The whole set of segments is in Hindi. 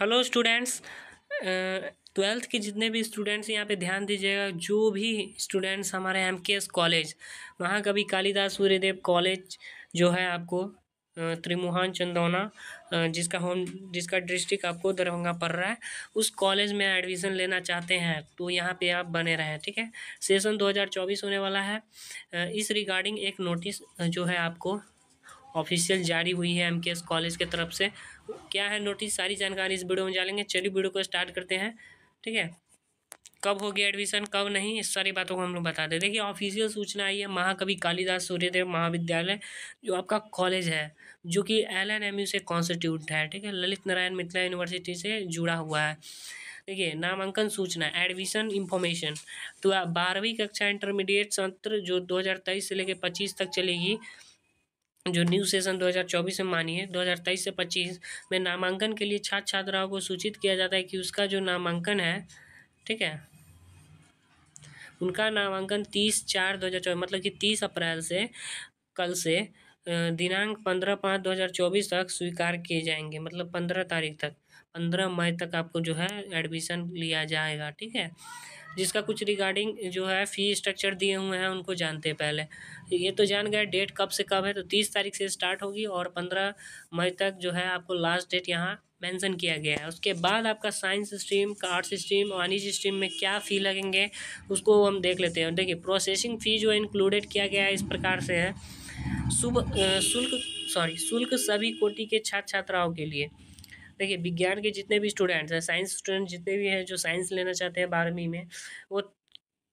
हेलो स्टूडेंट्स ट्वेल्थ के जितने भी स्टूडेंट्स यहाँ पे ध्यान दीजिएगा जो भी स्टूडेंट्स हमारे एम के एस कॉलेज भी कालिदास सूर्यदेव कॉलेज जो है आपको त्रिमोहन चंदौना जिसका होम जिसका डिस्ट्रिक्ट आपको दरभंगा पड़ रहा है उस कॉलेज में एडमिशन लेना चाहते हैं तो यहाँ पे आप बने रहें ठीक है सेशन 2024 होने वाला है इस रिगार्डिंग एक नोटिस जो है आपको ऑफिशियल जारी हुई है एम कॉलेज के तरफ से क्या है नोटिस सारी जानकारी इस वीडियो में जानेंगे चलिए वीडियो को स्टार्ट करते हैं ठीक है कब होगी एडमिशन कब नहीं इस सारी बातों को हम लोग बता दें देखिए ऑफिशियल सूचना आई है महाकवि कालिदास सूर्यदेव महाविद्यालय जो आपका कॉलेज है जो कि एल एन एम यू से कॉन्स्टिट्यूट है ठीक है ललित नारायण मिथिला यूनिवर्सिटी से जुड़ा हुआ है देखिए नामांकन सूचना एडमिशन इंफॉर्मेशन तो बारहवीं कक्षा इंटरमीडिएट सत्र जो 2023 से लेकर 25 तक चलेगी जो न्यू सेशन 2024 में मानी है 2023 से 25 में नामांकन के लिए छात्र छात्राओं को सूचित किया जाता है कि उसका जो नामांकन है ठीक है उनका नामांकन 30 चार 2024 मतलब कि 30 अप्रैल से कल से दिनांक पंद्रह पाँच दो हज़ार चौबीस तक स्वीकार किए जाएंगे मतलब पंद्रह तारीख तक पंद्रह मई तक आपको जो है एडमिशन लिया जाएगा ठीक है जिसका कुछ रिगार्डिंग जो है फ़ी स्ट्रक्चर दिए हुए हैं उनको जानते हैं पहले ये तो जान गए डेट कब से कब है तो तीस तारीख से स्टार्ट होगी और पंद्रह मई तक जो है आपको लास्ट डेट यहाँ मेंशन किया गया है उसके बाद आपका साइंस स्ट्रीम का आर्ट्स स्ट्रीम वाणिज्य स्ट्रीम में क्या फ़ी लगेंगे उसको हम देख लेते हैं देखिए प्रोसेसिंग फ़ी जो है इंक्लूडेड किया गया है इस प्रकार से है शुभ शुल्क सॉरी शुल्क सभी कोटि के छात्र छात्राओं के लिए देखिए विज्ञान के जितने भी स्टूडेंट्स हैं साइंस स्टूडेंट जितने भी हैं जो साइंस लेना चाहते हैं बारहवीं में वो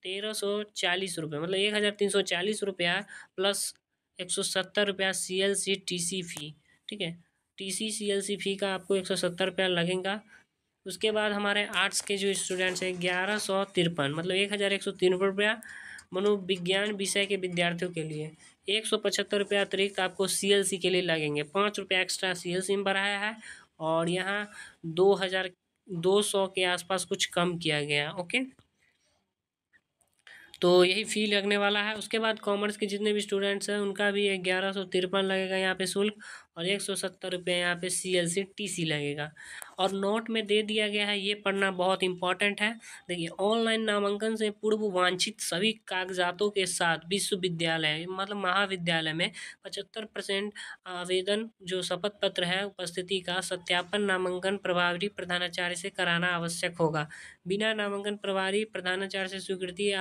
तेरह सौ चालीस रुपये मतलब एक हज़ार तीन सौ चालीस रुपया प्लस एक सौ सत्तर रुपया C L C T C फी ठीक है T C C L C फी का आपको एक सौ सत्तर रुपया लगेगा उसके बाद हमारे आर्ट्स के जो स्टूडेंट्स हैं ग्यारह सौ तिरपन मतलब एक हज़ार एक सौ तिरपन रुपया मनोविज्ञान विषय के विद्यार्थियों के लिए एक सौ पचहत्तर रुपये अतिरिक्त आपको सी के लिए लगेंगे पाँच रुपये एक्स्ट्रा सी एल सी में बढ़ाया है और यहाँ दो हज़ार दो सौ के आसपास कुछ कम किया गया ओके तो यही फ़ी लगने वाला है उसके बाद कॉमर्स के जितने भी स्टूडेंट्स हैं उनका भी ग्यारह सौ तिरपन लगेगा यहाँ पे शुल्क और एक सौ सत्तर रुपये यहाँ पर C L C T C लगेगा और नोट में दे दिया गया है ये पढ़ना बहुत इंपॉर्टेंट है देखिए ऑनलाइन नामांकन से पूर्व वांछित सभी कागजातों के साथ विश्वविद्यालय मतलब महाविद्यालय में पचहत्तर परसेंट आवेदन जो शपथ पत्र है उपस्थिति का सत्यापन नामांकन प्रभारी प्रधानाचार्य से कराना आवश्यक होगा बिना नामांकन प्रभारी प्रधानाचार्य से स्वीकृति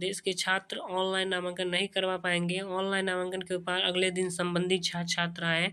देश के छात्र ऑनलाइन नामांकन नहीं करवा पाएंगे ऑनलाइन नामांकन के उपाय अगले दिन संबंधित छात्र छात्राएँ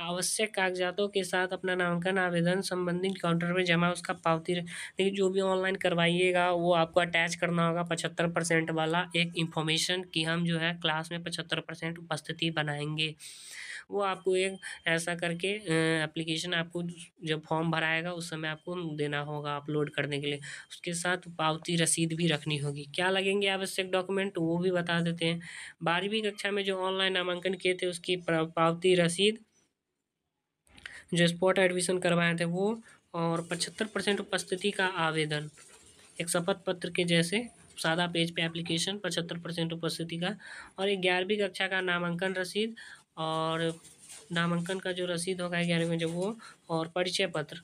आवश्यक कागजातों के साथ अपना नामांकन आवेदन संबंधित काउंटर में जमा उसका पावती देखिए जो भी ऑनलाइन करवाइएगा वो आपको अटैच करना होगा पचहत्तर परसेंट वाला एक इंफॉर्मेशन कि हम जो है क्लास में पचहत्तर परसेंट उपस्थिति बनाएंगे वो आपको एक ऐसा करके एप्लीकेशन आपको जब फॉर्म भराएगा उस समय आपको देना होगा अपलोड करने के लिए उसके साथ पावती रसीद भी रखनी होगी क्या लगेंगे आवश्यक डॉक्यूमेंट वो भी बता देते हैं बारहवीं कक्षा में जो ऑनलाइन नामांकन किए थे उसकी पावती रसीद जो स्पॉट एडमिशन करवाए थे वो और पचहत्तर परसेंट उपस्थिति का आवेदन एक शपथ पत्र के जैसे सादा पेज पे एप्लीकेशन पचहत्तर परसेंट उपस्थिति का और एक ग्यारहवीं कक्षा का नामांकन रसीद और नामांकन का जो रसीद होगा ग्यारहवीं में जब वो और परिचय पत्र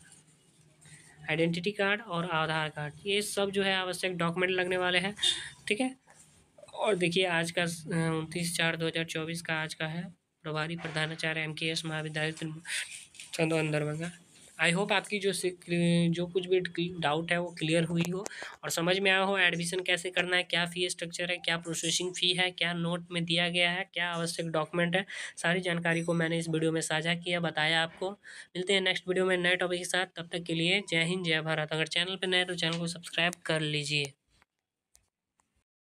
आइडेंटिटी कार्ड और आधार कार्ड ये सब जो है आवश्यक डॉक्यूमेंट लगने वाले हैं ठीक है और देखिए आज का उनतीस चार दो हज़ार चौबीस का आज का है प्रभारी प्रधानाचार्य एम के एस महाविद्यालय चंदो अंदर बंगा आई होप आपकी जो जो कुछ भी डाउट है वो क्लियर हुई हो और समझ में आया हो एडमिशन कैसे करना है क्या फ़ी स्ट्रक्चर है क्या प्रोसेसिंग फ़ी है क्या नोट में दिया गया है क्या आवश्यक डॉक्यूमेंट है सारी जानकारी को मैंने इस वीडियो में साझा किया बताया आपको मिलते हैं नेक्स्ट वीडियो में नए टॉपिक के साथ तब तक के लिए जय हिंद जय भारत अगर चैनल पर नए तो चैनल को सब्सक्राइब कर लीजिए